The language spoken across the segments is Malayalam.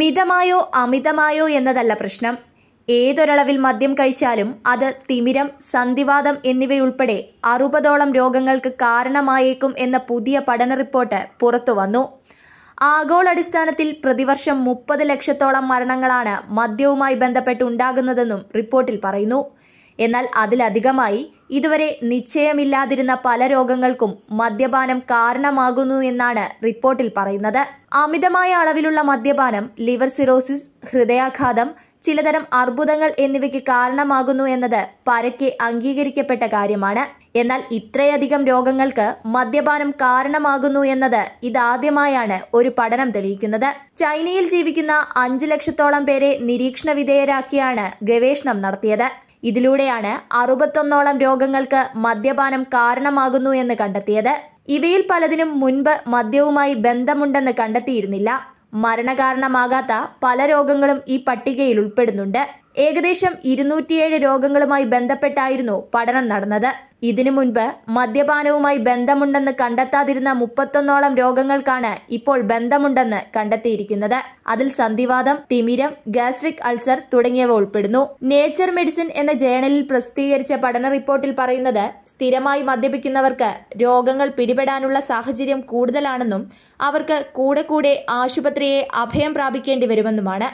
മിതമായോ അമിതമായോ എന്നതല്ല പ്രശ്നം ഏതൊരളവിൽ മദ്യം കഴിച്ചാലും അത് തിമിരം സന്ധിവാദം എന്നിവയുൾപ്പെടെ അറുപതോളം രോഗങ്ങൾക്ക് കാരണമായേക്കും എന്ന പുതിയ പഠന റിപ്പോർട്ട് പുറത്തു വന്നു ആഗോളടിസ്ഥാനത്തിൽ പ്രതിവർഷം മുപ്പത് ലക്ഷത്തോളം മരണങ്ങളാണ് മദ്യവുമായി ബന്ധപ്പെട്ട് ഉണ്ടാകുന്നതെന്നും റിപ്പോർട്ടിൽ പറയുന്നു എന്നാൽ അതിലധികമായി ഇതുവരെ നിശ്ചയമില്ലാതിരുന്ന പല രോഗങ്ങൾക്കും മദ്യപാനം കാരണമാകുന്നു എന്നാണ് റിപ്പോർട്ടിൽ പറയുന്നത് അമിതമായ അളവിലുള്ള മദ്യപാനം ലിവർ സിറോസിസ് ഹൃദയാഘാതം ചിലതരം അർബുദങ്ങൾ എന്നിവയ്ക്ക് കാരണമാകുന്നു എന്നത് പരക്കെ അംഗീകരിക്കപ്പെട്ട കാര്യമാണ് എന്നാൽ ഇത്രയധികം രോഗങ്ങൾക്ക് മദ്യപാനം കാരണമാകുന്നു എന്നത് ഇതാദ്യമായാണ് ഒരു പഠനം തെളിയിക്കുന്നത് ചൈനയിൽ ജീവിക്കുന്ന അഞ്ചു ലക്ഷത്തോളം പേരെ നിരീക്ഷണ വിധേയരാക്കിയാണ് ഗവേഷണം നടത്തിയത് ഇതിലൂടെയാണ് അറുപത്തൊന്നോളം രോഗങ്ങൾക്ക് മദ്യപാനം കാരണമാകുന്നു എന്ന് കണ്ടെത്തിയത് ഇവയിൽ പലതിനും മുൻപ് മദ്യവുമായി ബന്ധമുണ്ടെന്ന് കണ്ടെത്തിയിരുന്നില്ല മരണകാരണമാകാത്ത പല രോഗങ്ങളും ഈ പട്ടികയിൽ ഉൾപ്പെടുന്നുണ്ട് ഏകദേശം ഇരുന്നൂറ്റിയേഴ് രോഗങ്ങളുമായി ബന്ധപ്പെട്ടായിരുന്നു പഠനം നടന്നത് ഇതിനു മുൻപ് മദ്യപാനവുമായി ബന്ധമുണ്ടെന്ന് കണ്ടെത്താതിരുന്ന മുപ്പത്തൊന്നോളം രോഗങ്ങൾക്കാണ് ഇപ്പോൾ ബന്ധമുണ്ടെന്ന് കണ്ടെത്തിയിരിക്കുന്നത് അതിൽ സന്ധിവാദം തിമിരം ഗാസ്ട്രിക് അൾസർ തുടങ്ങിയവ ഉൾപ്പെടുന്നു നേച്ചർ മെഡിസിൻ എന്ന ജേണലിൽ പ്രസിദ്ധീകരിച്ച പഠന റിപ്പോർട്ടിൽ പറയുന്നത് സ്ഥിരമായി മദ്യപിക്കുന്നവർക്ക് രോഗങ്ങൾ പിടിപെടാനുള്ള സാഹചര്യം കൂടുതലാണെന്നും അവർക്ക് കൂടെ കൂടെ ആശുപത്രിയെ അഭയം പ്രാപിക്കേണ്ടി വരുമെന്നുമാണ്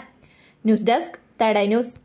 ന്യൂസ് ഡെസ്ക് തേടൈ ന്യൂസ്